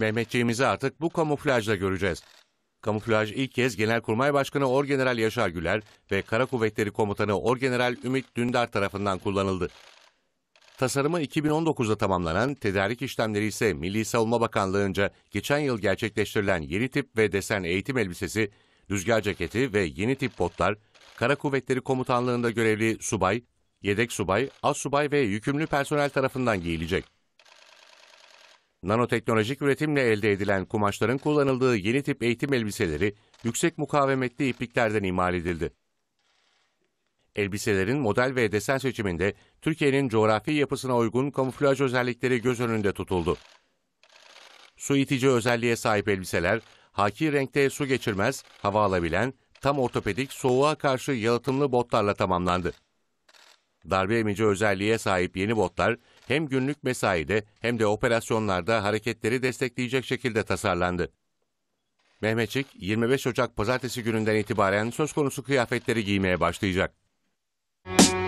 Mehmetçiğimizi artık bu kamuflajla göreceğiz. Kamuflaj ilk kez Genelkurmay Başkanı Orgeneral Yaşar Güler ve Kara Kuvvetleri Komutanı Orgeneral Ümit Dündar tarafından kullanıldı. Tasarımı 2019'da tamamlanan, tedarik işlemleri ise Milli Savunma Bakanlığı'nca geçen yıl gerçekleştirilen yeni tip ve desen eğitim elbisesi, rüzgar ceketi ve yeni tip botlar, Kara Kuvvetleri Komutanlığı'nda görevli subay, yedek subay, az subay ve yükümlü personel tarafından giyilecek. Nanoteknolojik üretimle elde edilen kumaşların kullanıldığı yeni tip eğitim elbiseleri yüksek mukavemetli ipliklerden imal edildi. Elbiselerin model ve desen seçiminde Türkiye'nin coğrafi yapısına uygun kamuflaj özellikleri göz önünde tutuldu. Su itici özelliğe sahip elbiseler, haki renkte su geçirmez, hava alabilen, tam ortopedik soğuğa karşı yalıtımlı botlarla tamamlandı. Darbe emici özelliğe sahip yeni botlar hem günlük mesaide hem de operasyonlarda hareketleri destekleyecek şekilde tasarlandı. Mehmetçik 25 Ocak pazartesi gününden itibaren söz konusu kıyafetleri giymeye başlayacak. Müzik